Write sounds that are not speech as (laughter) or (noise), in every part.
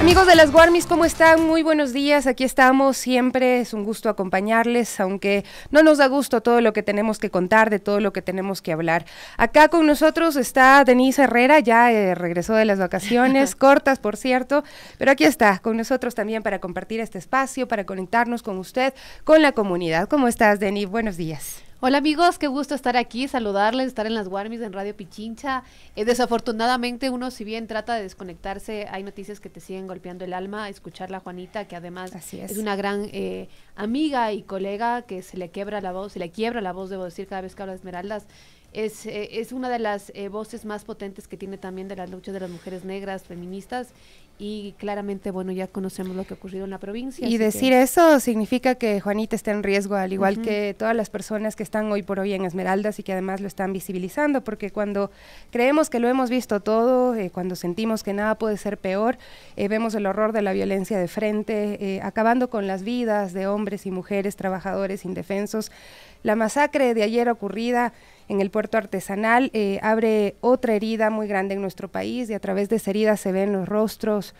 Amigos de las Guarmis, ¿cómo están? Muy buenos días, aquí estamos, siempre es un gusto acompañarles, aunque no nos da gusto todo lo que tenemos que contar, de todo lo que tenemos que hablar. Acá con nosotros está Denise Herrera, ya eh, regresó de las vacaciones, (laughs) cortas por cierto, pero aquí está con nosotros también para compartir este espacio, para conectarnos con usted, con la comunidad. ¿Cómo estás, Denise? Buenos días. Hola amigos, qué gusto estar aquí, saludarles, estar en las Guarmis en Radio Pichincha. Eh, desafortunadamente uno si bien trata de desconectarse, hay noticias que te siguen golpeando el alma, escucharla Juanita, que además es. una gran eh, amiga y colega que se le quiebra la voz, se le quiebra la voz, debo decir, cada vez que habla de Esmeraldas, eh, es, una de las eh, voces más potentes que tiene también de la lucha de las mujeres negras, feministas, y claramente, bueno, ya conocemos lo que ha ocurrido en la provincia. Y decir eso significa que Juanita está en riesgo, al igual que todas las personas que están hoy por hoy en Esmeraldas y que además lo están visibilizando, porque cuando creemos que lo hemos visto todo, eh, cuando sentimos que nada puede ser peor, vemos el horror de la violencia de frente, acabando con las vidas de hombres y mujeres, trabajadores indefensos. La masacre de ayer ocurrida en el puerto artesanal, eh, abre otra herida muy grande en nuestro país y a través de esa herida se ven los rostros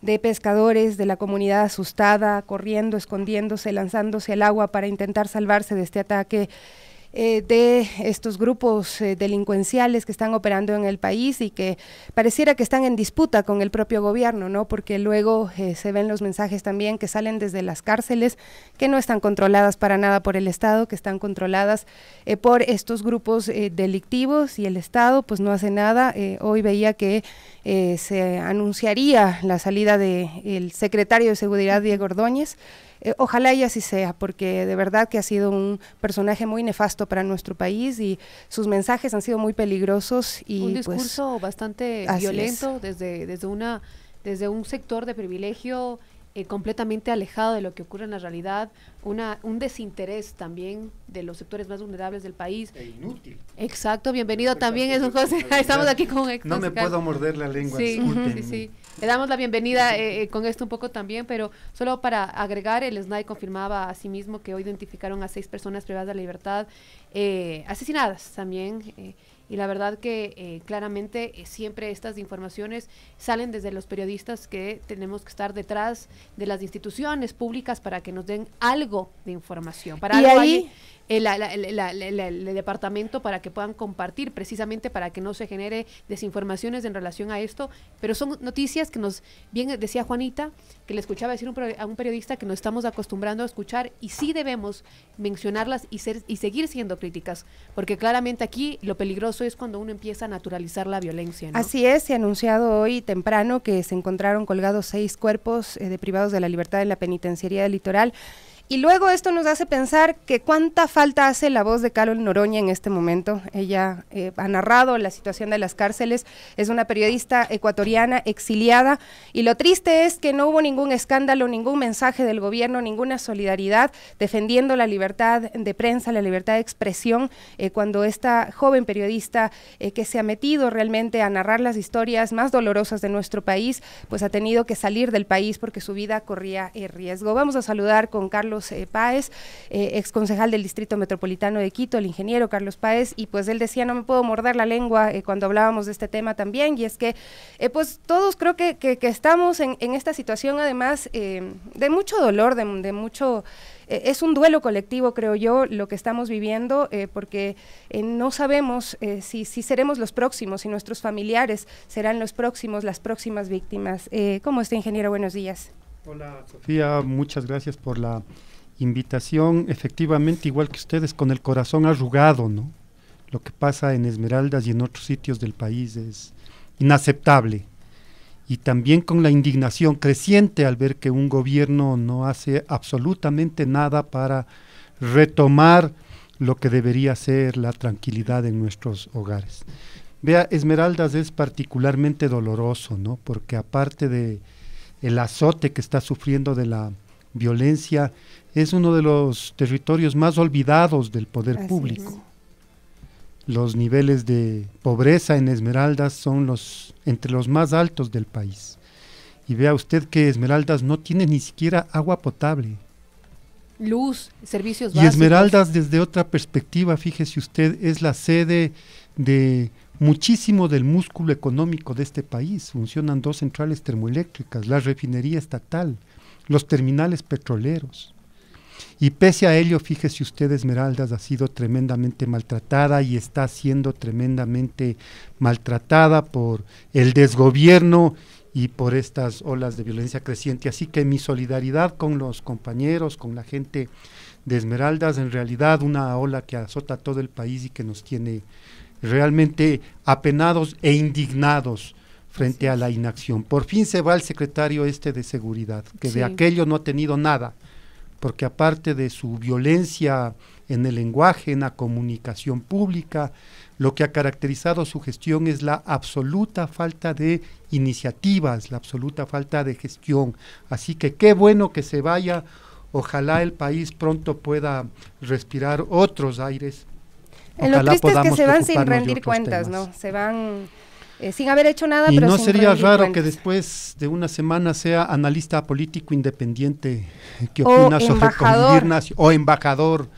de pescadores de la comunidad asustada, corriendo, escondiéndose, lanzándose al agua para intentar salvarse de este ataque eh, de estos grupos eh, delincuenciales que están operando en el país y que pareciera que están en disputa con el propio gobierno, ¿no? Porque luego eh, se ven los mensajes también que salen desde las cárceles, que no están controladas para nada por el Estado, que están controladas por estos grupos delictivos y el Estado pues no hace nada. hoy veía que se anunciaría la salida del el secretario de Seguridad, Diego Ordóñez. Eh, ojalá y así sea, porque de verdad que ha sido un personaje muy nefasto para nuestro país y sus mensajes han sido muy peligrosos. Y, un pues, discurso bastante violento desde, desde, una, desde un sector de privilegio eh, completamente alejado de lo que ocurre en la realidad, una, un desinterés también de los sectores más vulnerables del país. E inútil. Exacto, bienvenido también, es José. (laughs) Estamos aquí con No me puedo morder la lengua, sí, (laughs) Sí, sí. Le damos la bienvenida eh, eh, con esto un poco también, pero solo para agregar, el SNAI confirmaba asimismo sí mismo que hoy identificaron a seis personas privadas de la libertad eh, asesinadas también. y la verdad que claramente siempre estas informaciones salen desde los periodistas que tenemos que estar detrás de las instituciones públicas para que nos den algo de información. Para y ahí, eh, el, departamento para que puedan compartir, precisamente para que no se genere desinformaciones en relación a esto. Pero son noticias que nos, bien decía Juanita, que le escuchaba decir a un periodista que nos estamos acostumbrando a escuchar y sí debemos mencionarlas y, ser, y seguir siendo críticas, porque claramente aquí lo peligroso es cuando uno empieza a naturalizar la violencia. Así es, se ha anunciado hoy temprano que se encontraron colgados seis cuerpos eh, de privados de la libertad en la penitenciaría del litoral. Y luego esto nos hace pensar que cuánta falta hace la voz de Carol Noroña en este momento. Ella eh, ha narrado la situación de las cárceles, es una periodista ecuatoriana exiliada y lo triste es que no hubo ningún escándalo, ningún mensaje del gobierno, ninguna solidaridad defendiendo la libertad de prensa, la libertad de expresión, eh, cuando esta joven periodista eh, que se ha metido realmente a narrar las historias más dolorosas de nuestro país, pues ha tenido que salir del país porque su vida corría riesgo. Vamos a saludar con Carlos. Paez, eh, Páez, eh, exconcejal del Distrito Metropolitano de Quito, el ingeniero Carlos Páez, y pues él decía, no me puedo morder la lengua eh, cuando hablábamos de este tema también, y es que pues todos creo que, que, estamos en, esta situación además de mucho dolor, de, mucho es un duelo colectivo, creo yo, lo que estamos viviendo, porque no sabemos si, si, seremos los próximos, si nuestros familiares serán los próximos, las próximas víctimas. ¿Cómo está, ingeniero? Buenos días. Hola Sofía, muchas gracias por la invitación. Efectivamente, igual que ustedes, con el corazón arrugado, ¿no? Lo que pasa en Esmeraldas y en otros sitios del país es inaceptable. Y también con la indignación creciente al ver que un gobierno no hace absolutamente nada para retomar lo que debería ser la tranquilidad en nuestros hogares. Vea, Esmeraldas es particularmente doloroso, ¿no? Porque aparte de el azote que está sufriendo de la violencia, es uno de los territorios más olvidados del poder público. Los niveles de pobreza en Esmeraldas son los entre los más altos del país. Y vea usted que Esmeraldas no tiene ni siquiera agua potable. Luz, servicios básicos. Y Esmeraldas desde otra perspectiva, fíjese usted, es la sede de muchísimo del músculo económico de este país. Funcionan dos centrales termoeléctricas, la refinería estatal, los terminales petroleros. Y pese a ello, fíjese usted, Esmeraldas ha sido tremendamente maltratada y está siendo tremendamente maltratada por el desgobierno y por estas olas de violencia creciente. Así que mi solidaridad con los compañeros, con la gente de Esmeraldas, en realidad una ola que azota todo el país y que nos tiene realmente apenados e indignados frente a la inacción. Por fin se va el secretario este de seguridad, que de aquello no ha tenido nada, porque aparte de su violencia en el lenguaje, en la comunicación pública, lo que ha caracterizado su gestión es la absoluta falta de iniciativas, la absoluta falta de gestión. Así que qué bueno que se vaya, ojalá el país pronto pueda respirar otros aires en lo triste es que se van sin rendir cuentas, ¿no? Se van eh, sin haber hecho nada. Y no sería raro que después de una semana sea analista político independiente que opina sobre o embajador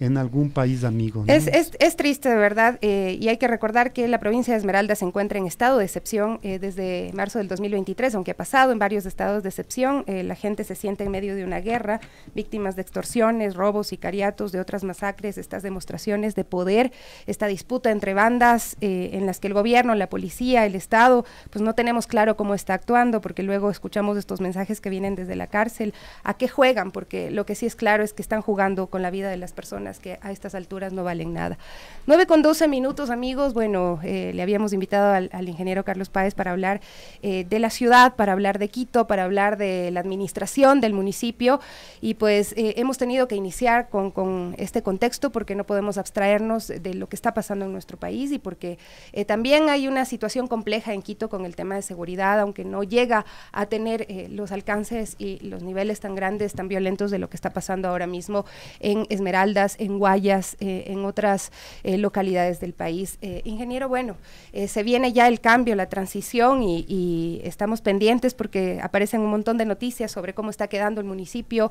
en algún país amigo. Es, triste, de verdad, eh, y hay que recordar que la provincia de Esmeralda se encuentra en estado de excepción eh, desde marzo del 2023, aunque ha pasado en varios estados de excepción, eh, la gente se siente en medio de una guerra, víctimas de extorsiones, robos, y cariatos de otras masacres, estas demostraciones de poder, esta disputa entre bandas en las que el gobierno, la policía, el Estado, pues no tenemos claro cómo está actuando, porque luego escuchamos estos mensajes que vienen desde la cárcel, a qué juegan, porque lo que sí es claro es que están jugando con la vida de las personas que a estas alturas no valen nada. 9 con 12 minutos, amigos. Bueno, eh, le habíamos invitado al, ingeniero Carlos Páez para hablar eh, de la ciudad, para hablar de Quito, para hablar de la administración del municipio. Y pues eh, hemos tenido que iniciar con, este contexto porque no podemos abstraernos de lo que está pasando en nuestro país y porque también hay una situación compleja en Quito con el tema de seguridad, aunque no llega a tener los alcances y los niveles tan grandes, tan violentos de lo que está pasando ahora mismo en Esmeraldas en Guayas, eh, en otras eh, localidades del país. Eh, ingeniero, bueno, se viene ya el cambio, la transición y, estamos pendientes porque aparecen un montón de noticias sobre cómo está quedando el municipio.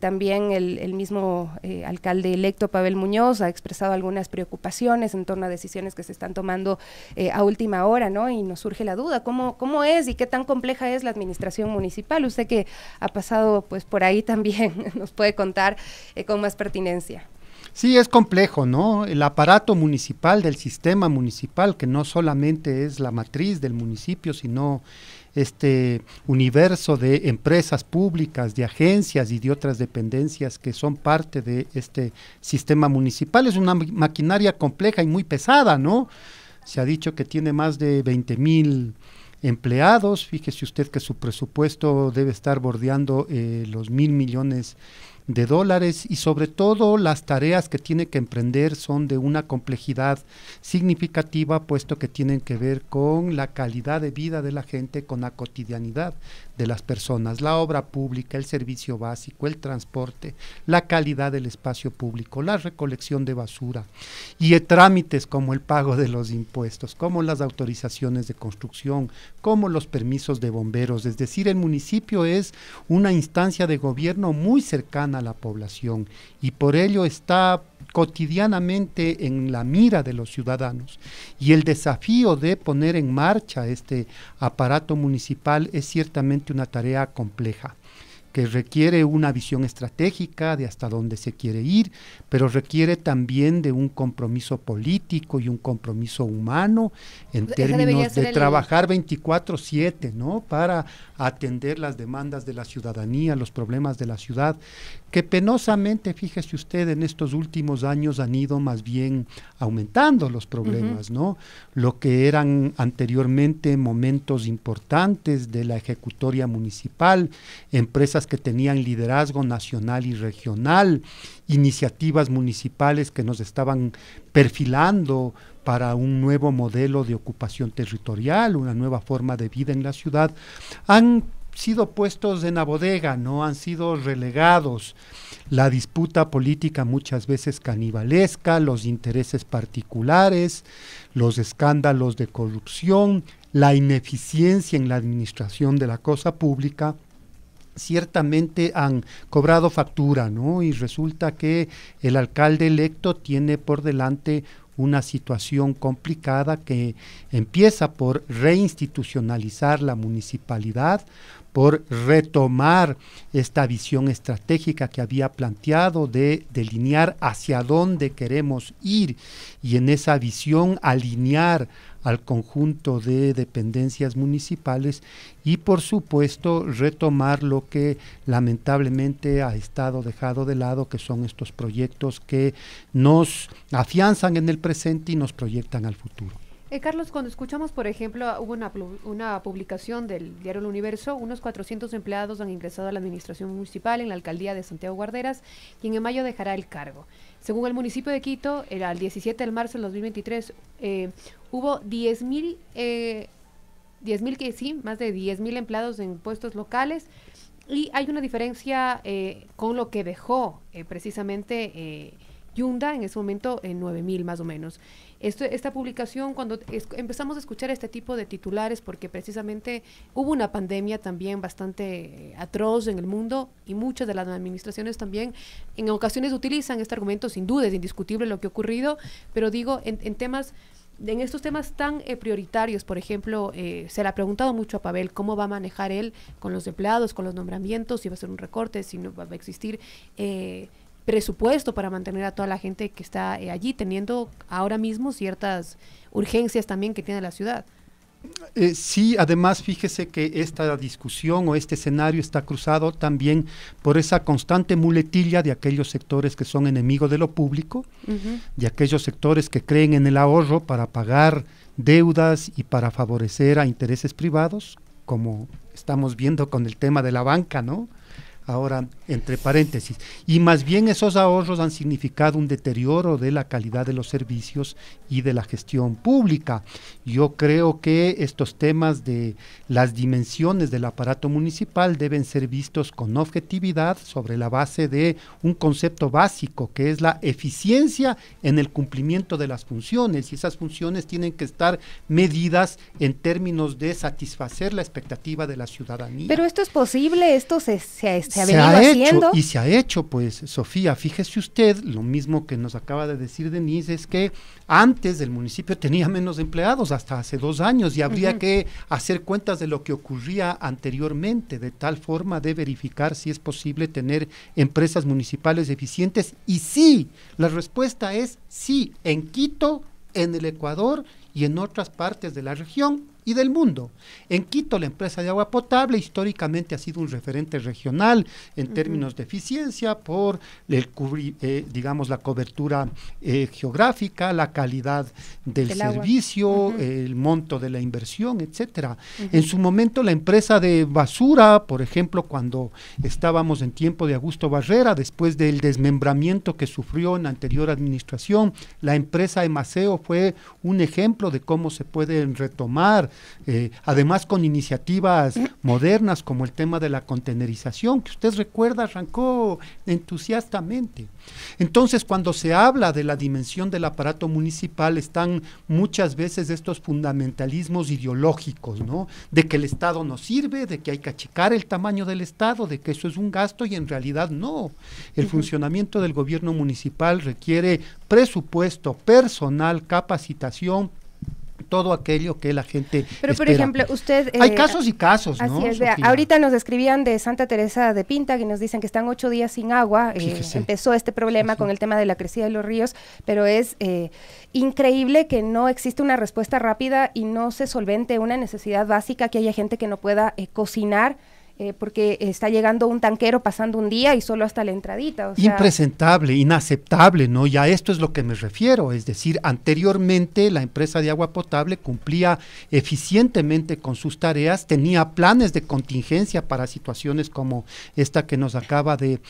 también el, mismo alcalde electo, Pavel Muñoz, ha expresado algunas preocupaciones en torno a decisiones que se están tomando a última hora, ¿no? Y nos surge la duda, ¿cómo, ¿cómo es y qué tan compleja es la administración municipal? Usted que ha pasado pues por ahí (laughs) también nos puede contar con más pertinencia. Sí, es complejo, ¿no? El aparato municipal del sistema municipal, que no solamente es la matriz del municipio, sino este universo de empresas públicas, de agencias y de otras dependencias que son parte de este sistema municipal. Es una maquinaria compleja y muy pesada, ¿no? Se ha dicho que tiene más de 20 mil empleados. Fíjese usted que su presupuesto debe estar bordeando eh, los mil millones de dólares y sobre todo las tareas que tiene que emprender son de una complejidad significativa puesto que tienen que ver con la calidad de vida de la gente, con la cotidianidad de las personas, la obra pública, el servicio básico, el transporte, la calidad del espacio público, la recolección de basura y trámites como el pago de los impuestos, como las autorizaciones de construcción, como los permisos de bomberos. Es decir, el municipio es una instancia de gobierno muy cercana la población y por ello está cotidianamente en la mira de los ciudadanos. Y el desafío de poner en marcha este aparato municipal es ciertamente una tarea compleja que requiere una visión estratégica de hasta dónde se quiere ir, pero requiere también de un compromiso político y un compromiso humano en términos de trabajar 24/7, ¿no? Para atender las demandas de la ciudadanía, los problemas de la ciudad que penosamente, fíjese usted, en estos últimos años han ido más bien aumentando los problemas, ¿no? Lo que eran anteriormente momentos importantes de la ejecutoria municipal, empresas que tenían liderazgo nacional y regional, iniciativas municipales que nos estaban perfilando para un nuevo modelo de ocupación territorial, una nueva forma de vida en la ciudad, han sido puestos en la bodega, no han sido relegados. La disputa política muchas veces canibalesca, los intereses particulares, los escándalos de corrupción, la ineficiencia en la administración de la cosa pública, ciertamente han cobrado factura, ¿no? Y resulta que el alcalde electo tiene por delante una situación complicada que empieza por reinstitucionalizar la municipalidad, por retomar esta visión estratégica que había planteado de delinear hacia dónde queremos ir y en esa visión alinear al conjunto de dependencias municipales y por supuesto retomar lo que lamentablemente ha estado dejado de lado, que son estos proyectos que nos afianzan en el presente y nos proyectan al futuro. Eh, Carlos, cuando escuchamos, por ejemplo, hubo una, publicación del diario El Universo, unos 400 empleados han ingresado a la administración municipal en la alcaldía de Santiago Guarderas, quien en mayo dejará el cargo. Según el municipio de Quito, era el 17 de marzo del 2023, eh, hubo 10.000 eh, mil... que sí, más de mil empleados en puestos locales. Y hay una diferencia con lo que dejó precisamente Yunda en ese momento en 9.000 más o menos. esta publicación, cuando empezamos a escuchar este tipo de titulares, porque precisamente hubo una pandemia también bastante eh, atroz en el mundo y muchas de las administraciones también en ocasiones utilizan este argumento, sin duda es indiscutible lo que ha ocurrido, pero digo, en, temas en estos temas tan eh, prioritarios, por ejemplo, eh, se le ha preguntado mucho a Pavel cómo va a manejar él con los empleados, con los nombramientos, si va a ser un recorte, si no va a existir presupuesto para mantener a toda la gente que está eh, allí, teniendo ahora mismo ciertas urgencias también que tiene la ciudad. Eh, sí, además fíjese que esta discusión o este escenario está cruzado también por esa constante muletilla de aquellos sectores que son enemigos de lo público, de aquellos sectores que creen en el ahorro para pagar deudas y para favorecer a intereses privados, como estamos viendo con el tema de la banca, ¿no? ahora entre paréntesis. Y más bien esos ahorros han significado un deterioro de la calidad de los servicios y de la gestión pública. Yo creo que estos temas de las dimensiones del aparato municipal deben ser vistos con objetividad sobre la base de un concepto básico que es la eficiencia en el cumplimiento de las funciones y esas funciones tienen que estar medidas en términos de satisfacer la expectativa de la ciudadanía. Pero esto es posible, esto se, ha venido Hecho, y se ha hecho, pues, Sofía, fíjese usted, lo mismo que nos acaba de decir Denise, es que antes el municipio tenía menos empleados, hasta hace dos años, y habría que hacer cuentas de lo que ocurría anteriormente, de tal forma de verificar si es posible tener empresas municipales eficientes. Y sí, la respuesta es sí, en Quito, en el Ecuador y en otras partes de la región del mundo. En Quito, la empresa de agua potable históricamente ha sido un referente regional en términos de eficiencia por el eh, digamos, la cobertura eh, geográfica, la calidad del, servicio, el monto de la inversión, etcétera. En su momento, la empresa de basura, por ejemplo, cuando estábamos en tiempo de Augusto Barrera, después del desmembramiento que sufrió en la anterior administración, la empresa de Maceo fue un ejemplo de cómo se pueden retomar eh, además con iniciativas modernas como el tema de la contenerización, que usted recuerda, arrancó entusiastamente. Entonces, cuando se habla de la dimensión del aparato municipal, están muchas veces estos fundamentalismos ideológicos, ¿no? De que el Estado no sirve, de que hay que achicar el tamaño del Estado, de que eso es un gasto y en realidad no. El funcionamiento del gobierno municipal requiere presupuesto, personal, capacitación, todo aquello que la gente. Pero, por ejemplo, usted. Eh, Hay casos y casos, así Es, ahorita nos escribían de Santa Teresa de Pinta que nos dicen que están ocho días sin agua. Eh, empezó este problema con el tema de la crecida de los ríos, pero es eh, increíble que no existe una respuesta rápida y no se solvente una necesidad básica, que haya gente que no pueda eh, cocinar eh, porque está llegando un tanquero pasando un día y solo hasta la entradita. Impresentable, inaceptable, ¿no? Y a esto es lo que me refiero, es decir, anteriormente la empresa de agua potable cumplía eficientemente con sus tareas, tenía planes de contingencia para situaciones como esta que nos acaba de,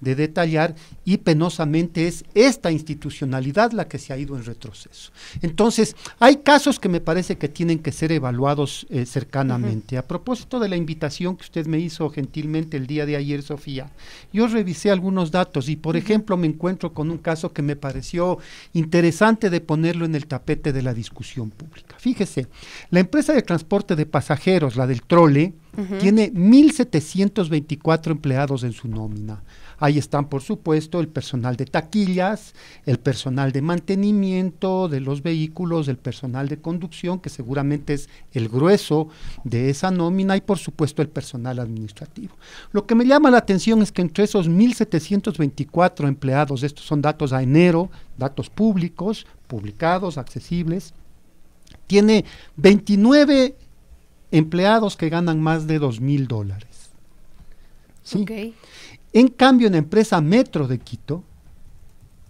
detallar y penosamente es esta institucionalidad la que se ha ido en retroceso. Entonces, hay casos que me parece que tienen que ser evaluados eh, cercanamente. A propósito de la invitación, que usted me hizo gentilmente el día de ayer, Sofía, yo revisé algunos datos y, por ejemplo, me encuentro con un caso que me pareció interesante de ponerlo en el tapete de la discusión pública. Fíjese, la empresa de transporte de pasajeros, la del Trole, tiene 1.724 empleados en su nómina. Ahí están, por supuesto, el personal de taquillas, el personal de mantenimiento de los vehículos, el personal de conducción, que seguramente es el grueso de esa nómina, y por supuesto el personal administrativo. Lo que me llama la atención es que entre esos 1.724 empleados, estos son datos a enero, datos públicos, publicados, accesibles, tiene 29 empleados que ganan más de 2 mil dólares. En cambio, en la empresa Metro de Quito,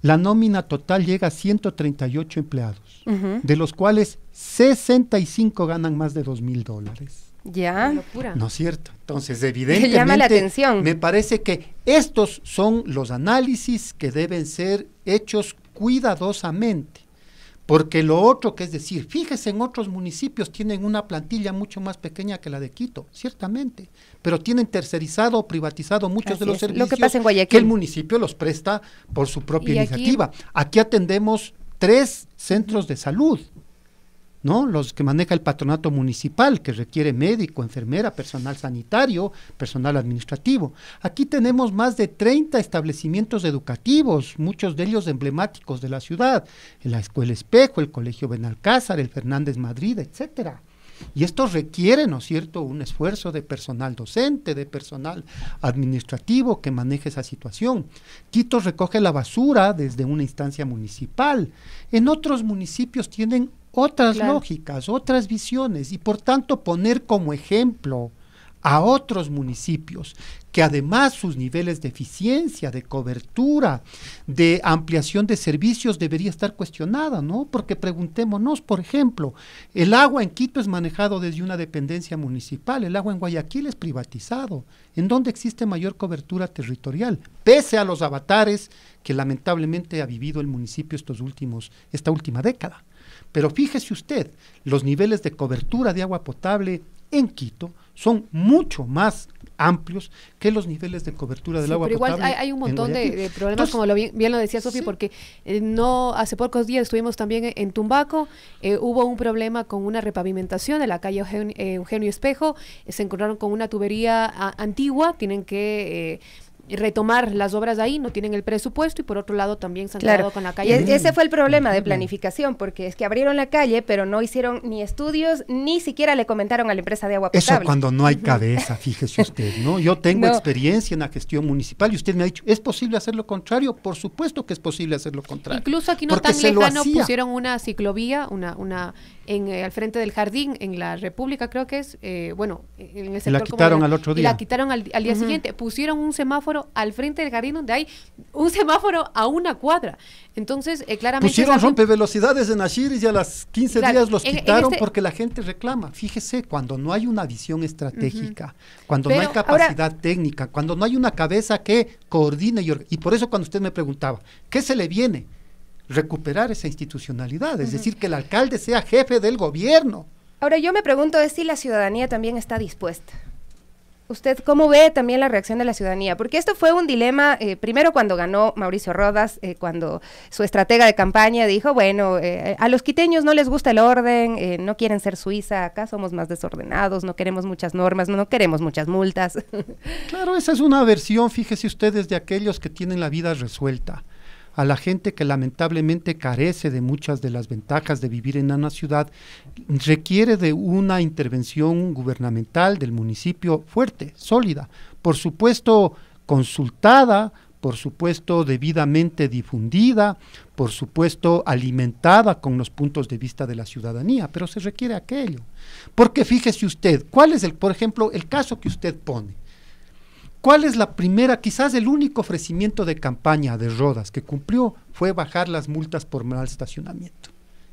la nómina total llega a 138 empleados, de los cuales 65 ganan más de 2 mil dólares. Ya. No es cierto. Entonces, (laughs) evidentemente. Me parece que estos son los análisis que deben ser hechos cuidadosamente. Porque lo otro que es decir, fíjese, en otros municipios tienen una plantilla mucho más pequeña que la de Quito, ciertamente, pero tienen tercerizado o privatizado muchos de los servicios que, el municipio los presta por su propia iniciativa. aquí atendemos tres centros de salud ¿no? Los que maneja el patronato municipal, que requiere médico, enfermera, personal sanitario, personal administrativo. Aquí tenemos más de 30 establecimientos educativos, muchos de ellos emblemáticos de la ciudad, la Escuela Espejo, el Colegio Benalcázar, el Fernández Madrid, etcétera. Y esto requiere, ¿no es cierto?, un esfuerzo de personal docente, de personal administrativo que maneje esa situación. Quito recoge la basura desde una instancia municipal. En otros municipios tienen otras lógicas, otras visiones y por tanto poner como ejemplo a otros municipios que además sus niveles de eficiencia, de cobertura, de ampliación de servicios debería estar cuestionada, ¿no? Porque preguntémonos, por ejemplo, el agua en Quito es manejado desde una dependencia municipal, el agua en Guayaquil es privatizado, en dónde existe mayor cobertura territorial, pese a los avatares que lamentablemente ha vivido el municipio estos últimos esta última década. Pero fíjese usted, los niveles de cobertura de agua potable en Quito son mucho más amplios que los niveles de cobertura del agua potable. Pero igual hay, un montón de, problemas, como lo bien, lo decía Sofi, porque eh, no hace pocos días estuvimos también en Tumbaco, eh, hubo un problema con una repavimentación de la calle Eugenio, eh, Espejo, se encontraron con una tubería antigua, tienen que retomar las obras ahí, no tienen el presupuesto y por otro lado también se han quedado con la calle. ese fue el problema de planificación, porque es que abrieron la calle, pero no hicieron ni estudios, ni siquiera le comentaron a la empresa de agua potable. Eso cuando no hay cabeza, fíjese usted, ¿no? Yo tengo experiencia en la gestión municipal y usted me ha dicho, ¿es posible hacer lo contrario? Por supuesto que es posible hacer lo contrario. Incluso aquí no tan lejano pusieron una ciclovía, una, una en, eh, al frente del jardín, en la República creo que es, eh, bueno, en el sector... La quitaron al otro día. la quitaron al, día siguiente, pusieron un semáforo al frente del jardín donde hay un semáforo a una cuadra. Entonces, eh, claramente... Pusieron rompevelocidades en Ashiris y a las 15 días los quitaron este porque la gente reclama. Fíjese, cuando no hay una visión estratégica, cuando no hay capacidad técnica, cuando no hay una cabeza que coordine y, por eso cuando usted me preguntaba, ¿qué se le viene? Recuperar esa institucionalidad, es decir, que el alcalde sea jefe del gobierno. Ahora yo me pregunto es si la ciudadanía también está dispuesta usted cómo ve también la reacción de la ciudadanía, porque esto fue un dilema, eh, primero cuando ganó Mauricio Rodas, eh, cuando su estratega de campaña dijo, bueno, eh, a los quiteños no les gusta el orden, no quieren ser Suiza, acá somos más desordenados, no queremos muchas normas, no queremos muchas multas. (laughs) claro, esa es una versión, fíjese ustedes, de aquellos que tienen la vida resuelta a la gente que lamentablemente carece de muchas de las ventajas de vivir en una ciudad, requiere de una intervención gubernamental del municipio fuerte, sólida, por supuesto consultada, por supuesto debidamente difundida, por supuesto alimentada con los puntos de vista de la ciudadanía, pero se requiere aquello. Porque fíjese usted, ¿cuál es el, por ejemplo, el caso que usted pone? ¿Cuál es la primera? Quizás el único ofrecimiento de campaña de Rodas que cumplió fue bajar las multas por mal estacionamiento.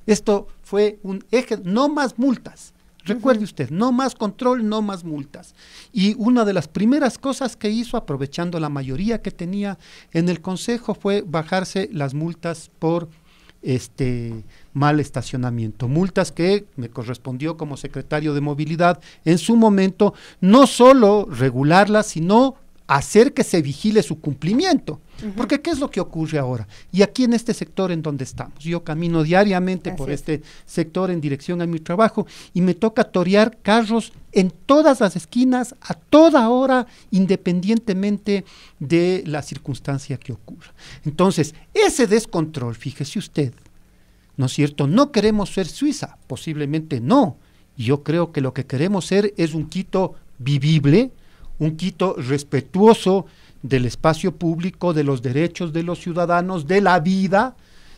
Esto fue un eje, no más multas. Recuerde usted, no más control, no más multas. Y una de las primeras cosas que hizo, aprovechando la mayoría que tenía en el Consejo, fue bajarse las multas por este mal estacionamiento. Multas que me correspondió como secretario de movilidad en su momento, no solo regularlas, sino hacer que se vigile su cumplimiento. Porque ¿qué es lo que ocurre ahora? Y aquí en este sector en donde estamos, yo camino diariamente por este sector en dirección a mi trabajo y me toca torear carros en todas las esquinas, a toda hora, independientemente de la circunstancia que ocurra. Entonces, ese descontrol, fíjese usted, ¿no es cierto? No queremos ser Suiza, posiblemente no. Yo creo que lo que queremos ser es un Quito vivible, un Quito respetuoso del espacio público, de los derechos de los ciudadanos, de la vida,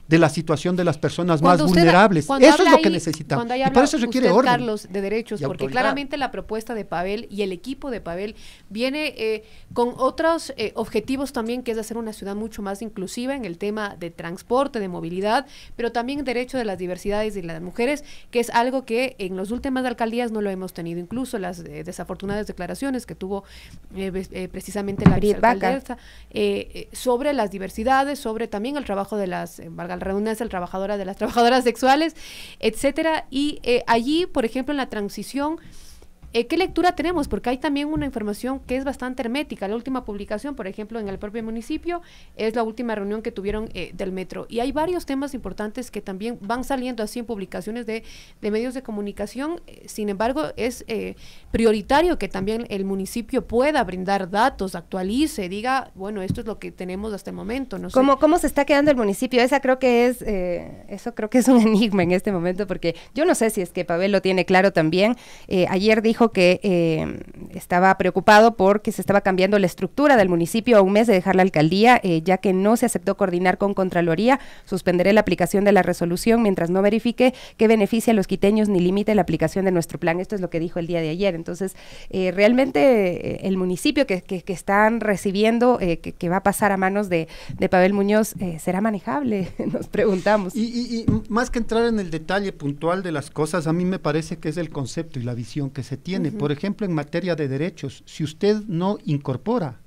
de la situación de las personas más vulnerables. eso es lo que necesitamos. y para eso requiere orden. de derechos, porque claramente la propuesta de Pavel y el equipo de Pavel viene eh, con otros eh, objetivos también, que es hacer una ciudad mucho más inclusiva en el tema de transporte, de movilidad, pero también derecho de las diversidades y las mujeres, que es algo que en las últimas alcaldías no lo hemos tenido. Incluso las eh, desafortunadas declaraciones que tuvo precisamente la eh, sobre las diversidades, sobre también el trabajo de las, la es el trabajadora de las trabajadoras sexuales, etcétera. Y eh, allí, por ejemplo, en la transición eh, ¿Qué lectura tenemos? Porque hay también una información que es bastante hermética. La última publicación, por ejemplo, en el propio municipio, es la última reunión que tuvieron eh, del metro. Y hay varios temas importantes que también van saliendo así en publicaciones de, medios de comunicación. Eh, sin embargo, es prioritario que también el municipio pueda brindar datos, actualice, diga, bueno, esto es lo que tenemos hasta el momento. ¿Cómo, ¿Cómo se está quedando el municipio? Esa creo que es, eso creo que es un (laughs) enigma en este momento, porque yo no sé si es que Pavel lo tiene claro también. ayer dijo que em, estaba preocupado porque se estaba cambiando la estructura del municipio a un mes de dejar la alcaldía, eh, ya que no se aceptó coordinar con Contraloría. Suspenderé la aplicación de la resolución mientras no verifique que beneficia a los quiteños ni limite la aplicación de nuestro plan. Esto es lo que dijo el día de ayer. Entonces, eh, realmente eh, el municipio que, están recibiendo, que, va a pasar a manos de, Pavel Muñoz, ¿será manejable? (laughs) Nos preguntamos. y más que entrar en el detalle puntual de las cosas, a mí me parece que es el concepto y la visión que se tiene por ejemplo, en materia de derechos, si usted no incorpora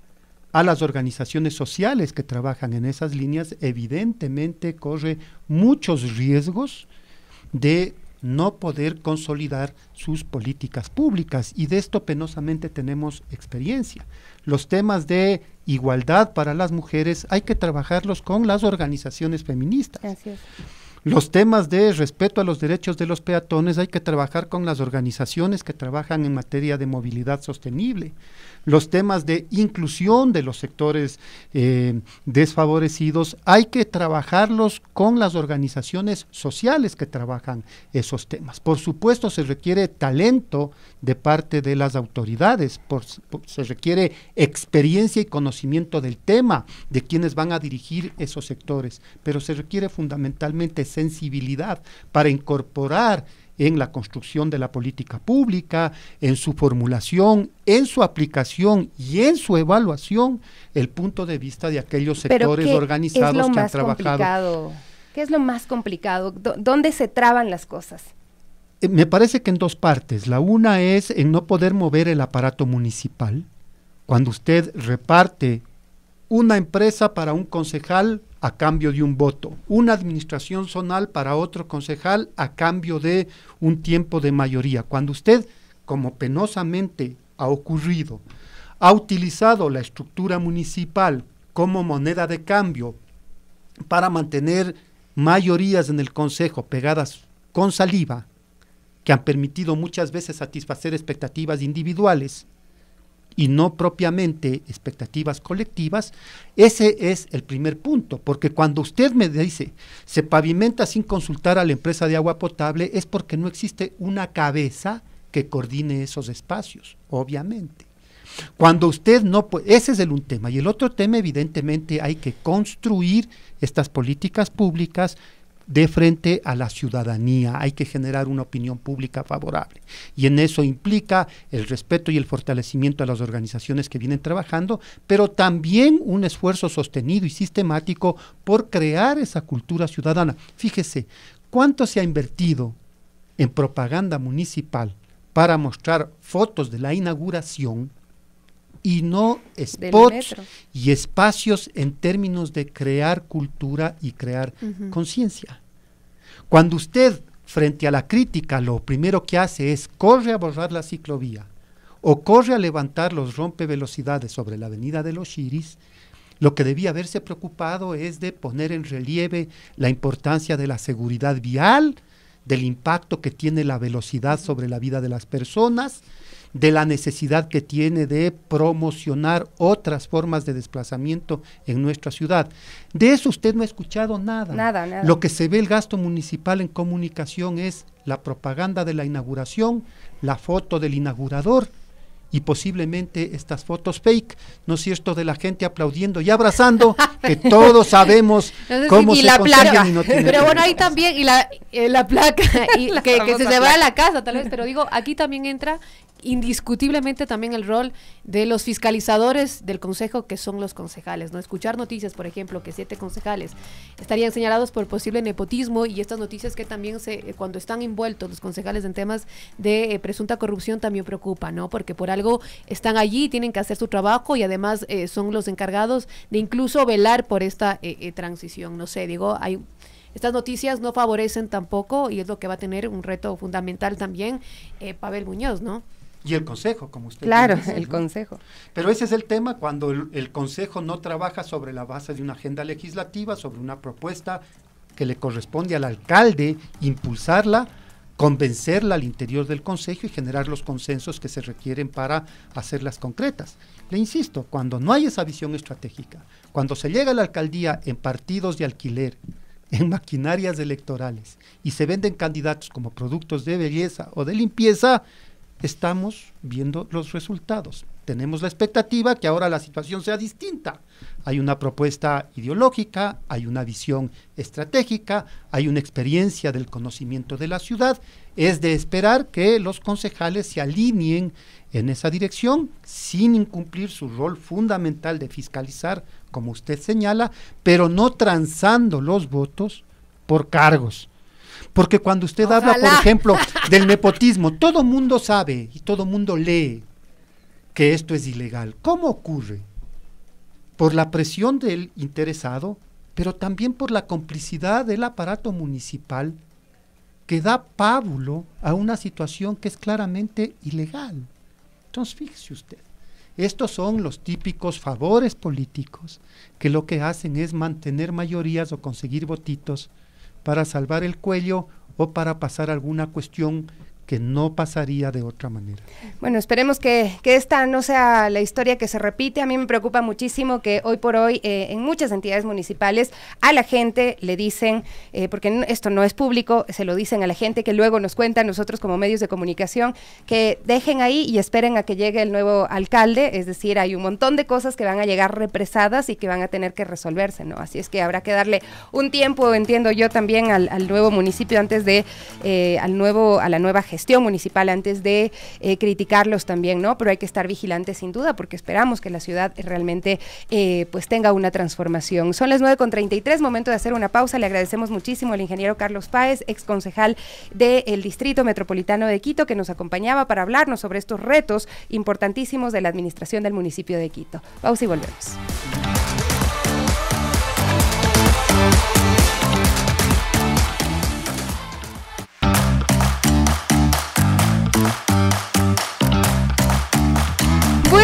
a las organizaciones sociales que trabajan en esas líneas, evidentemente corre muchos riesgos de no poder consolidar sus políticas públicas y de esto penosamente tenemos experiencia. Los temas de igualdad para las mujeres hay que trabajarlos con las organizaciones feministas. Gracias. Los temas de respeto a los derechos de los peatones hay que trabajar con las organizaciones que trabajan en materia de movilidad sostenible los temas de inclusión de los sectores eh, desfavorecidos, hay que trabajarlos con las organizaciones sociales que trabajan esos temas. Por supuesto, se requiere talento de parte de las autoridades, se requiere experiencia y conocimiento del tema, de quienes van a dirigir esos sectores, pero se requiere fundamentalmente sensibilidad para incorporar en la construcción de la política pública, en su formulación, en su aplicación y en su evaluación el punto de vista de aquellos sectores organizados que han trabajado. Complicado? ¿Qué es lo más complicado? ¿Dónde se traban las cosas? Eh, me parece que en dos partes. La una es en no poder mover el aparato municipal. Cuando usted reparte una empresa para un concejal a cambio de un voto, una administración zonal para otro concejal a cambio de un tiempo de mayoría. Cuando usted, como penosamente ha ocurrido, ha utilizado la estructura municipal como moneda de cambio para mantener mayorías en el Consejo pegadas con saliva, que han permitido muchas veces satisfacer expectativas individuales, y no propiamente expectativas colectivas, ese es el primer punto, porque cuando usted me dice, se pavimenta sin consultar a la empresa de agua potable, es porque no existe una cabeza que coordine esos espacios, obviamente. Cuando usted no puede, ese es el un tema. Y el otro tema, evidentemente, hay que construir estas políticas públicas de frente a la ciudadanía. Hay que generar una opinión pública favorable. Y en eso implica el respeto y el fortalecimiento a las organizaciones que vienen trabajando, pero también un esfuerzo sostenido y sistemático por crear esa cultura ciudadana. Fíjese, ¿cuánto se ha invertido en propaganda municipal para mostrar fotos de la inauguración? y no spots y espacios en términos de crear cultura y crear conciencia. Cuando usted, frente a la crítica, lo primero que hace es corre a borrar la ciclovía o corre a levantar los rompevelocidades sobre la avenida de los Chiris, lo que debía haberse preocupado es de poner en relieve la importancia de la seguridad vial, del impacto que tiene la velocidad sobre la vida de las personas de la necesidad que tiene de promocionar otras formas de desplazamiento en nuestra ciudad. De eso usted no ha escuchado nada. Nada, nada. Lo que se ve el gasto municipal en comunicación es la propaganda de la inauguración, la foto del inaugurador y posiblemente estas fotos fake, ¿no es cierto?, de la gente aplaudiendo y abrazando, (laughs) que todos sabemos cómo se la placa. no pero bueno, ahí también, y la, eh, placa, (laughs) y que, se, se va a la casa, tal vez, pero digo, aquí también entra indiscutiblemente también el rol de los fiscalizadores del consejo, que son los concejales. ¿no? Escuchar noticias, por ejemplo, que siete concejales estarían señalados por posible nepotismo y estas noticias que también se, eh, cuando están envueltos los concejales en temas de eh, presunta corrupción también preocupa, ¿no? Porque por algo están allí, tienen que hacer su trabajo y además eh, son los encargados de incluso velar por esta transición. No sé, digo, hay estas noticias no favorecen tampoco y es lo que va a tener un reto fundamental también Pavel Muñoz, ¿no? Y el consejo, como usted Claro, el consejo. Pero ese es el tema cuando el, consejo no trabaja sobre la base de una agenda legislativa, sobre una propuesta que le corresponde al alcalde impulsarla, convencerla al interior del consejo y generar los consensos que se requieren para hacerlas concretas. Le insisto, cuando no hay esa visión estratégica, cuando se llega a la alcaldía en partidos de alquiler, en maquinarias electorales y se venden candidatos como productos de belleza o de limpieza, estamos viendo los resultados. Tenemos la expectativa que ahora la situación sea distinta. Hay una propuesta ideológica, hay una visión estratégica, hay una experiencia del conocimiento de la ciudad. Es de esperar que los concejales se alineen en esa dirección sin incumplir su rol fundamental de fiscalizar, como usted señala, pero no transando los votos por cargos porque cuando usted habla, por ejemplo, del nepotismo, todo mundo sabe y todo mundo lee que esto es ilegal. ¿Cómo ocurre? Por la presión del interesado, pero también por la complicidad del aparato municipal que da pábulo a una situación que es claramente ilegal. Entonces, fíjese usted, estos son los típicos favores políticos que lo que hacen es mantener mayorías o conseguir votitos para salvar el cuello o para pasar alguna cuestión que no pasaría de otra manera. Bueno, esperemos que, esta no sea la historia que se repite. A mí me preocupa muchísimo que hoy por hoy eh, en muchas entidades municipales a la gente le dicen, eh, porque esto no es público, se lo dicen a la gente que luego nos cuentan nosotros como medios de comunicación, que dejen ahí y esperen a que llegue el nuevo alcalde. Es decir, hay un montón de cosas que van a llegar represadas y que van a tener que resolverse, ¿no? Así es que habrá que darle un tiempo, entiendo yo también, al, nuevo municipio antes de, eh, al nuevo, a la nueva gestión gestión municipal antes de eh, criticarlos también, ¿no? Pero hay que estar vigilantes sin duda porque esperamos que la ciudad realmente eh, pues tenga una transformación. Son las 9.33, momento de hacer una pausa. Le agradecemos muchísimo al ingeniero Carlos Páez, ex concejal del Distrito Metropolitano de Quito, que nos acompañaba para hablarnos sobre estos retos importantísimos de la administración del municipio de Quito. Pausa y volvemos.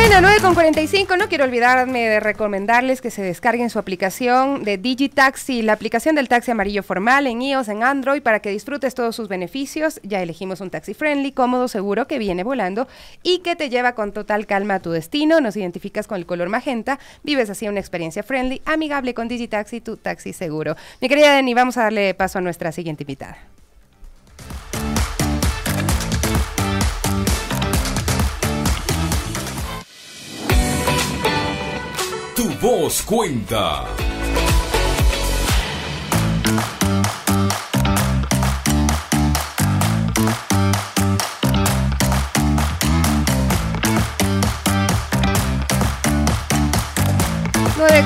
Bueno, 9.45, no quiero olvidarme de recomendarles que se descarguen su aplicación de Digitaxi, la aplicación del taxi amarillo formal en iOS, en Android, para que disfrutes todos sus beneficios. Ya elegimos un taxi friendly, cómodo, seguro, que viene volando y que te lleva con total calma a tu destino. Nos identificas con el color magenta, vives así una experiencia friendly, amigable con Digitaxi, tu taxi seguro. Mi querida Dani, vamos a darle paso a nuestra siguiente invitada. ¡Vos cuenta.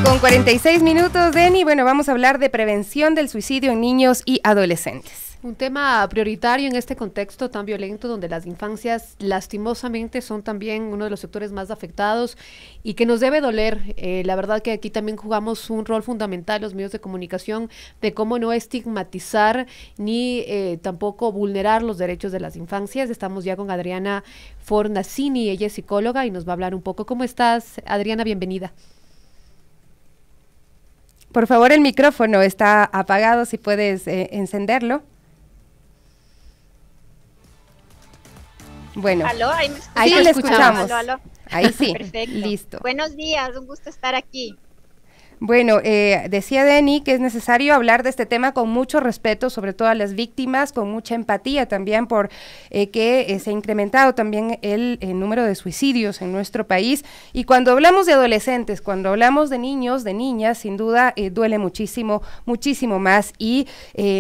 con 46 minutos, Denny. Bueno, vamos a hablar de prevención del suicidio en niños y adolescentes. Un tema prioritario en este contexto tan violento donde las infancias lastimosamente son también uno de los sectores más afectados y que nos debe doler. Eh, la verdad que aquí también jugamos un rol fundamental los medios de comunicación de cómo no estigmatizar ni eh, tampoco vulnerar los derechos de las infancias. Estamos ya con Adriana Fornacini, ella es psicóloga y nos va a hablar un poco. ¿Cómo estás, Adriana? Bienvenida. Por favor, el micrófono está apagado, si puedes eh, encenderlo. Bueno. Ahí, me escuchamos. escuchamos. Ahí sí. Perfecto. Listo. Buenos días, un gusto estar aquí. Bueno, eh, decía Dani que es necesario hablar de este tema con mucho respeto, sobre todo a las víctimas, con mucha empatía también por eh, que eh, se ha incrementado también el, número de suicidios en nuestro país. Y cuando hablamos de adolescentes, cuando hablamos de niños, de niñas, sin duda duele muchísimo, muchísimo más y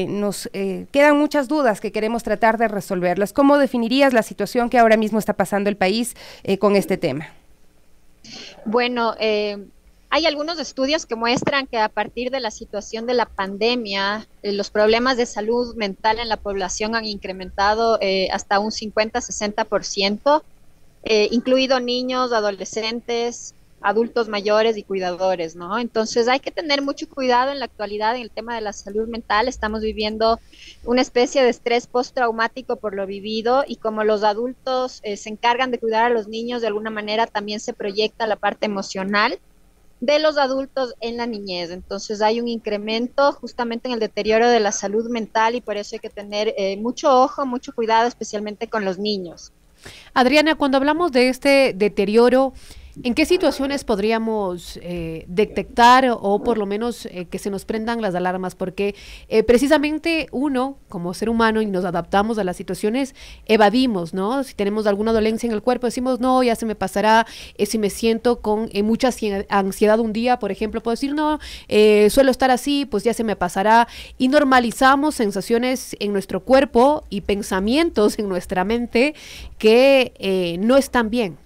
nos quedan muchas dudas que queremos tratar de resolverlas. ¿Cómo definirías la situación que ahora mismo está pasando el país con este tema? Bueno, hay algunos estudios que muestran que a partir de la situación de la pandemia, eh, los problemas de salud mental en la población han incrementado eh, hasta un 50-60%, eh, incluido niños, adolescentes, adultos mayores y cuidadores, ¿no? Entonces hay que tener mucho cuidado en la actualidad en el tema de la salud mental. Estamos viviendo una especie de estrés postraumático por lo vivido y como los adultos eh, se encargan de cuidar a los niños, de alguna manera también se proyecta la parte emocional de los adultos en la niñez. Entonces hay un incremento justamente en el deterioro de la salud mental y por eso hay que tener eh, mucho ojo, mucho cuidado, especialmente con los niños. Adriana, cuando hablamos de este deterioro ¿En qué situaciones podríamos eh, detectar o por lo menos eh, que se nos prendan las alarmas? Porque eh, precisamente uno, como ser humano, y nos adaptamos a las situaciones, evadimos, ¿no? Si tenemos alguna dolencia en el cuerpo, decimos, no, ya se me pasará. si me siento con mucha ansiedad un día, por ejemplo, puedo decir, no, suelo estar así, pues ya se me pasará. Y normalizamos sensaciones en nuestro cuerpo y pensamientos en nuestra mente que no están bien.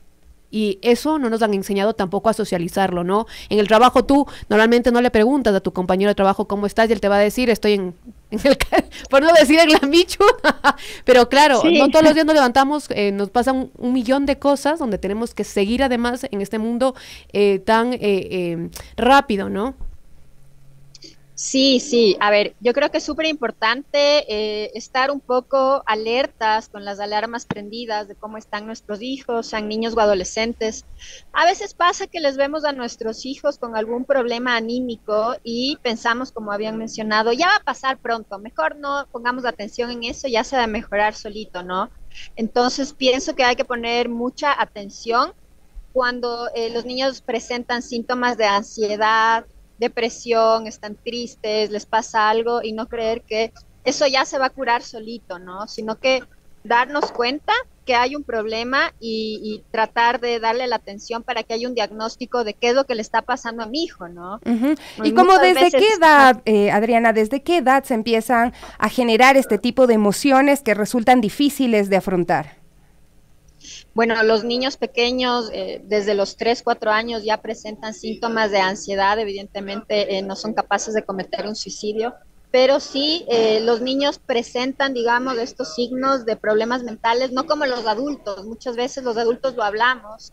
Y eso no nos han enseñado tampoco a socializarlo, ¿no? En el trabajo tú normalmente no le preguntas a tu compañero de trabajo cómo estás y él te va a decir, estoy en, el, (laughs) por no decir la michu, (laughs) pero claro, no todos los días nos levantamos, eh, nos pasan un, millón de cosas donde tenemos que seguir además en este mundo eh, tan eh, rápido, ¿no? Sí, sí. A ver, yo creo que es súper importante eh, estar un poco alertas con las alarmas prendidas de cómo están nuestros hijos, sean niños o adolescentes. A veces pasa que les vemos a nuestros hijos con algún problema anímico y pensamos, como habían mencionado, ya va a pasar pronto, mejor no pongamos atención en eso, ya se va a mejorar solito, ¿no? Entonces pienso que hay que poner mucha atención cuando eh, los niños presentan síntomas de ansiedad, depresión, están tristes, les pasa algo y no creer que eso ya se va a curar solito, ¿no? Sino que darnos cuenta que hay un problema y, tratar de darle la atención para que haya un diagnóstico de qué es lo que le está pasando a mi hijo, ¿no? Pues ¿Y como desde qué edad, eh, Adriana, desde qué edad se empiezan a generar este tipo de emociones que resultan difíciles de afrontar? Bueno, los niños pequeños eh, desde los 3, 4 años ya presentan síntomas de ansiedad, evidentemente eh, no son capaces de cometer un suicidio, pero sí eh, los niños presentan, digamos, estos signos de problemas mentales, no como los adultos, muchas veces los adultos lo hablamos.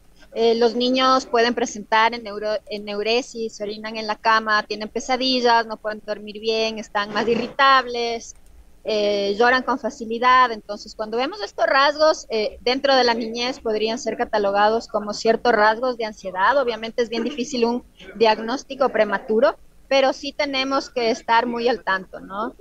los niños pueden presentar en, en neuresis, se orinan en la cama, tienen pesadillas, no pueden dormir bien, están más irritables, eh, lloran con facilidad. Entonces, cuando vemos estos rasgos eh, dentro de la niñez, podrían ser catalogados como ciertos rasgos de ansiedad. Obviamente es bien difícil un diagnóstico prematuro, pero sí tenemos que estar muy al tanto, ¿no?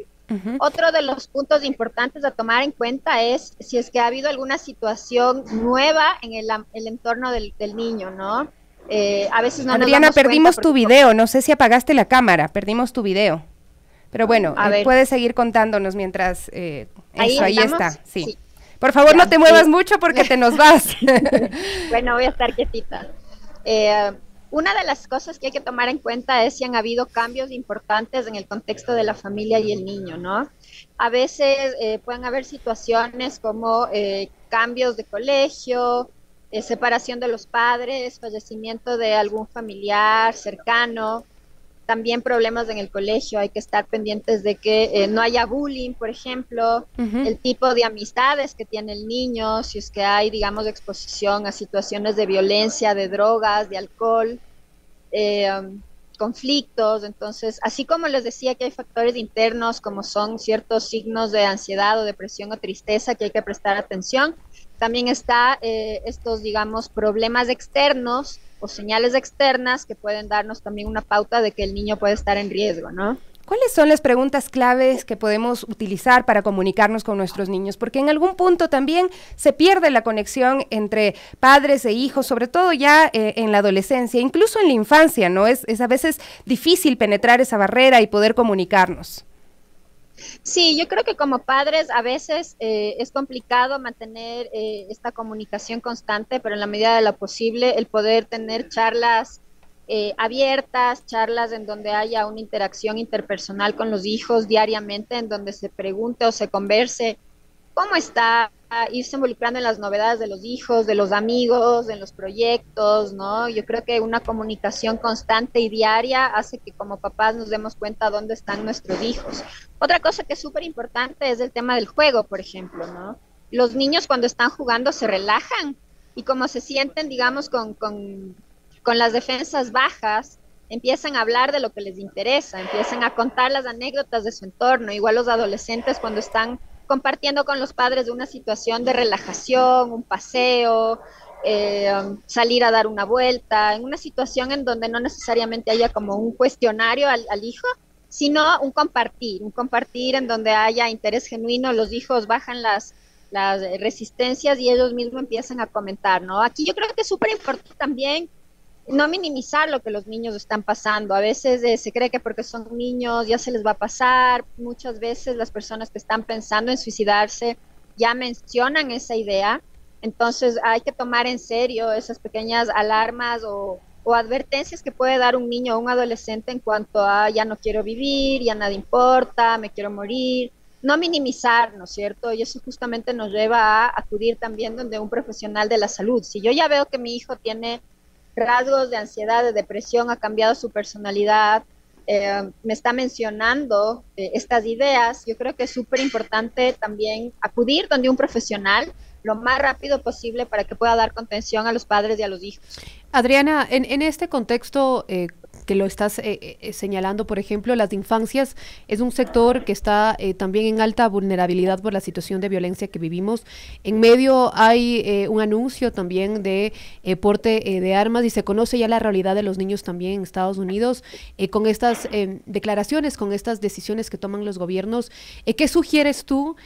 Otro de los puntos importantes a tomar en cuenta es si es que ha habido alguna situación nueva en el, entorno del, niño, ¿no? Eh, a veces no Adriana, nos perdimos tu video, no sé si apagaste la cámara, perdimos tu video. Pero bueno, puedes seguir contándonos mientras eh, ahí, está. Sí. Por favor, no te muevas mucho porque te nos (laughs) vas. bueno, voy a estar quietita. Eh, una de las cosas que hay que tomar en cuenta es si han habido cambios importantes en el contexto de la familia y el niño, ¿no? A veces eh, pueden haber situaciones como cambios de colegio, separación de los padres, fallecimiento de algún familiar cercano, también problemas en el colegio, hay que estar pendientes de que eh, no haya bullying, por ejemplo, el tipo de amistades que tiene el niño, si es que hay, digamos, exposición a situaciones de violencia, de drogas, de alcohol, em, conflictos, entonces, así como les decía que hay factores internos como son ciertos signos de ansiedad o depresión o tristeza que hay que prestar atención, también está eh, estos, digamos, problemas externos o señales externas que pueden darnos también una pauta de que el niño puede estar en riesgo, ¿no? ¿Cuáles son las preguntas claves que podemos utilizar para comunicarnos con nuestros niños? Porque en algún punto también se pierde la conexión entre padres e hijos, sobre todo ya eh, en la adolescencia, incluso en la infancia, ¿no? es a veces difícil penetrar esa barrera y poder comunicarnos. Sí, yo creo que como padres a veces eh, es complicado mantener eh, esta comunicación constante, pero en la medida de lo posible el poder tener charlas eh, abiertas, charlas en donde haya una interacción interpersonal con los hijos diariamente, en donde se pregunte o se converse cómo está irse involucrando en las novedades de los hijos, de los amigos, en los proyectos, ¿no? Yo creo que una comunicación constante y diaria hace que como papás nos demos cuenta dónde están nuestros hijos. Otra cosa que es súper importante es el tema del juego, por ejemplo, ¿no? Los niños cuando están jugando se relajan y como se sienten, digamos, con, con, con las defensas bajas, empiezan a hablar de lo que les interesa, empiezan a contar las anécdotas de su entorno, igual los adolescentes cuando están compartiendo con los padres de una situación de relajación, un paseo, eh, um, salir a dar una vuelta, en una situación en donde no necesariamente haya como un cuestionario al, hijo, sino un compartir, un compartir en donde haya interés genuino, los hijos bajan las, las resistencias y ellos mismos empiezan a comentar, ¿no? Aquí yo creo que es súper importante también no minimizar lo que los niños están pasando. A veces eh, se cree que porque son niños ya se les va a pasar. Muchas veces las personas que están pensando en suicidarse ya mencionan esa idea. Entonces hay que tomar en serio esas pequeñas alarmas o, o advertencias que puede dar un niño o un adolescente en cuanto a ya no quiero vivir, ya nada importa, me quiero morir. No minimizar, ¿no es cierto? Y eso justamente nos lleva a acudir también donde un profesional de la salud. Si yo ya veo que mi hijo tiene rasgos de ansiedad, de depresión, ha cambiado su personalidad, eh, me está mencionando eh, estas ideas, yo creo que es súper importante también acudir donde un profesional lo más rápido posible para que pueda dar contención a los padres y a los hijos. Adriana, en, este contexto eh, que lo estás eh, eh, señalando, por ejemplo, las infancias es un sector que está también en alta vulnerabilidad por la situación de violencia que vivimos. En medio hay un anuncio también de porte de armas y se conoce ya la realidad de los niños también en Estados Unidos con estas declaraciones, con estas decisiones que toman los gobiernos. ¿Qué sugieres tú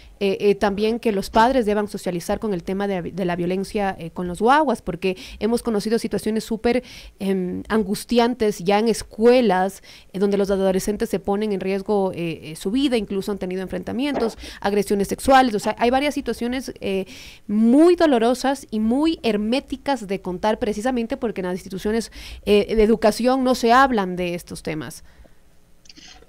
también que los padres deban socializar con el tema de la violencia con los guaguas? Porque hemos conocido situaciones súper em, angustiantes ya en escuelas, donde los adolescentes se ponen en riesgo eh, eh, su vida, incluso han tenido enfrentamientos, agresiones sexuales, o sea, hay varias situaciones eh, muy dolorosas y muy herméticas de contar precisamente porque en las instituciones de educación no se hablan de estos temas.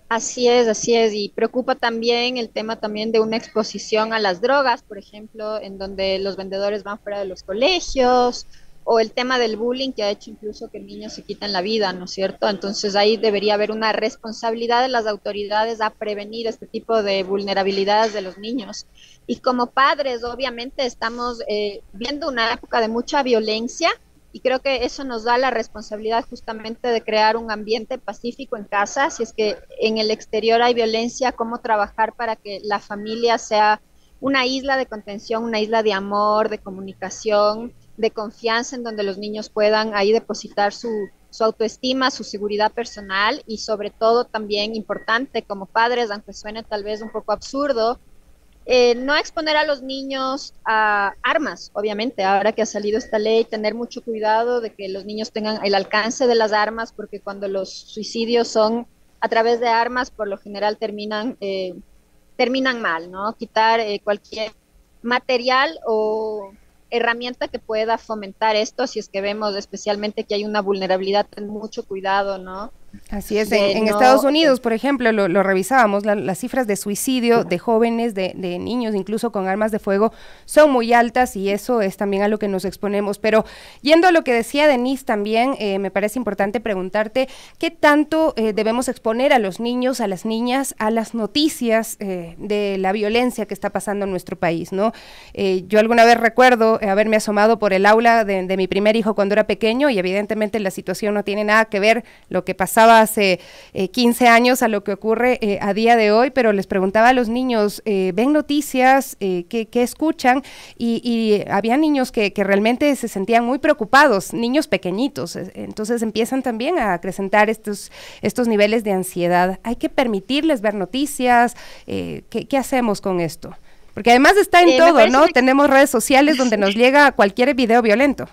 Así es, así es. Y preocupa también el tema también de una exposición a las drogas, por ejemplo, en donde los vendedores van fuera de los colegios, o el tema del bullying que ha hecho incluso que niños se quiten la vida, ¿no es cierto? Entonces ahí debería haber una responsabilidad de las autoridades a prevenir este tipo de vulnerabilidades de los niños. Y como padres, obviamente, estamos eh, viendo una época de mucha violencia y creo que eso nos da la responsabilidad justamente de crear un ambiente pacífico en casa. Si es que en el exterior hay violencia, cómo trabajar para que la familia sea una isla de contención, una isla de amor, de comunicación de confianza en donde los niños puedan ahí depositar su, autoestima, su seguridad personal y sobre todo también importante como padres, aunque suene tal vez un poco absurdo, eh, no exponer a los niños a armas, obviamente, ahora que ha salido esta ley, tener mucho cuidado de que los niños tengan el alcance de las armas, porque cuando los suicidios son a través de armas, por lo general terminan, eh, terminan mal, ¿no? Quitar eh, cualquier material o herramienta que pueda fomentar esto, si es que vemos especialmente que hay una vulnerabilidad, ten mucho cuidado, ¿no? Así es, en, Estados Unidos, por ejemplo, lo, revisábamos, las cifras de suicidio de jóvenes, de, niños, incluso con armas de fuego, son muy altas y eso es también a lo que nos exponemos. Pero yendo a lo que decía Denise también, eh, me parece importante preguntarte qué tanto eh, debemos exponer a los niños, a las niñas, a las noticias eh, de la violencia que está pasando en nuestro país, ¿no? yo alguna vez recuerdo haberme asomado por el aula de, de mi primer hijo cuando era pequeño y evidentemente la situación no tiene nada que ver lo que pasaba hace 15 eh, años a lo que ocurre eh, a día de hoy, pero les preguntaba a los niños, eh, ¿ven noticias? ¿qué, escuchan? Y, había niños que, realmente se sentían muy preocupados, niños pequeñitos. Entonces empiezan también a acrecentar estos, estos niveles de ansiedad. Hay que permitirles ver noticias. ¿qué, hacemos con esto? Porque además está en todo, ¿no? Tenemos redes sociales donde nos (laughs) llega cualquier video violento.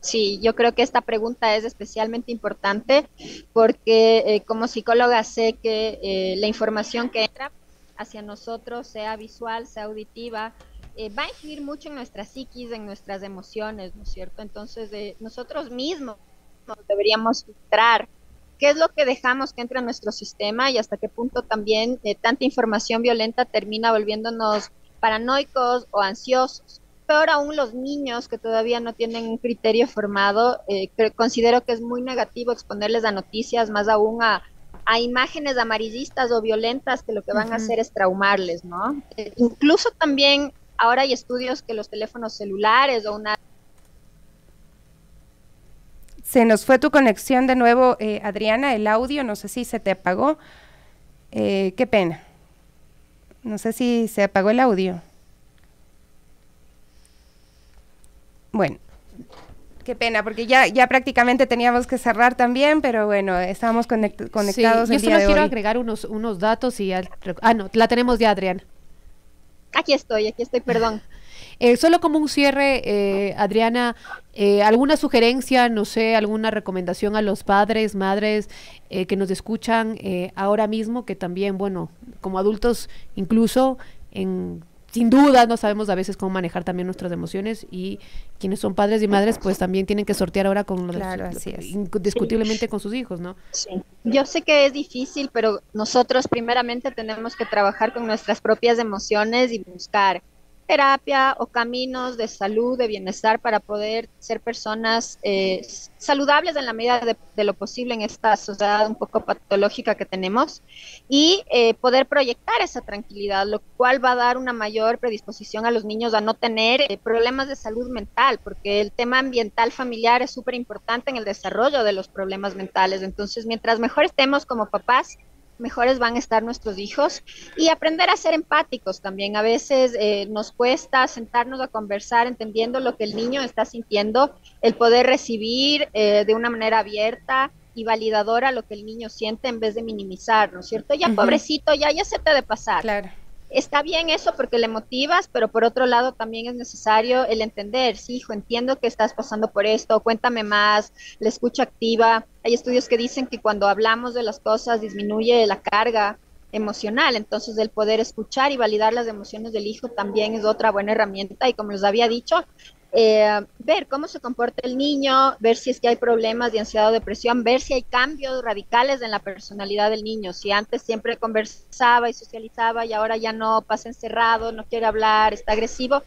Sí, yo creo que esta pregunta es especialmente importante porque eh, como psicóloga sé que eh, la información que entra hacia nosotros, sea visual, sea auditiva, eh, va a influir mucho en nuestra psiquis, en nuestras emociones, ¿no es cierto? Entonces, nosotros mismos deberíamos filtrar qué es lo que dejamos que entre en nuestro sistema y hasta qué punto también tanta información violenta termina volviéndonos paranoicos o ansiosos peor aún los niños que todavía no tienen un criterio formado. Eh, considero que es muy negativo exponerles a noticias, más aún a, imágenes amarillistas o violentas que lo que van a hacer es traumarles, ¿no? Eh, incluso también ahora hay estudios que los teléfonos celulares o una... Se nos fue tu conexión de nuevo, eh, Adriana, el audio, no sé si se te apagó. qué pena. No sé si se apagó el audio. Bueno, qué pena, porque ya, ya prácticamente teníamos que cerrar también, pero bueno, estábamos conectados. Sí, yo solo quiero agregar unos, unos datos y Ah, no, la tenemos ya, Adriana. Aquí estoy, aquí estoy, perdón. (laughs) Eh, solo como un cierre, eh, Adriana, eh, ¿alguna sugerencia, no sé, alguna recomendación a los padres, madres que nos escuchan ahora mismo, que también, bueno, como adultos incluso, en sin duda no sabemos a veces cómo manejar también nuestras emociones y quienes son padres y madres pues también tienen que sortear ahora con los indiscutiblemente con sus hijos, ¿no? Sí. Yo sé que es difícil, pero nosotros primeramente tenemos que trabajar con nuestras propias emociones y buscar terapia o caminos de salud, de bienestar para poder ser personas eh, saludables en la medida de, lo posible en esta sociedad un poco patológica que tenemos y eh, poder proyectar esa tranquilidad, lo cual va a dar una mayor predisposición a los niños a no tener eh, problemas de salud mental, porque el tema ambiental familiar es súper importante en el desarrollo de los problemas mentales. Entonces, mientras mejor estemos como papás, mejores van a estar nuestros hijos y aprender a ser empáticos también. A veces eh, nos cuesta sentarnos a conversar entendiendo lo que el niño está sintiendo, el poder recibir eh, de una manera abierta y validadora lo que el niño siente en vez de minimizar, ¿no es cierto? Ya pobrecito, ya, ya se te de pasar. Claro está bien eso porque le motivas, pero por otro lado también es necesario el entender, sí, hijo, entiendo que estás pasando por esto, cuéntame más, la escucha activa. Hay estudios que dicen que cuando hablamos de las cosas disminuye la carga emocional, entonces el poder escuchar y validar las emociones del hijo también es otra buena herramienta y como les había dicho, eh, ver cómo se comporta el niño, ver si es que hay problemas de ansiedad o depresión, ver si hay cambios radicales en la personalidad del niño, si antes siempre conversaba y socializaba y ahora ya no, pasa encerrado, no quiere hablar, está agresivo,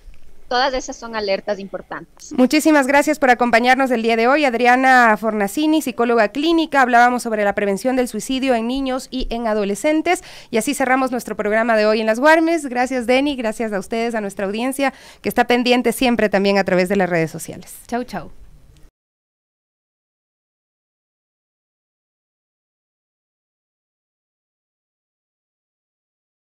todas esas son alertas importantes. Muchísimas gracias por acompañarnos el día de hoy. Adriana Fornacini, psicóloga clínica, hablábamos sobre la prevención del suicidio en niños y en adolescentes. Y así cerramos nuestro programa de hoy en Las Guarmes. Gracias, Denny. Gracias a ustedes, a nuestra audiencia, que está pendiente siempre también a través de las redes sociales. Chau, chau.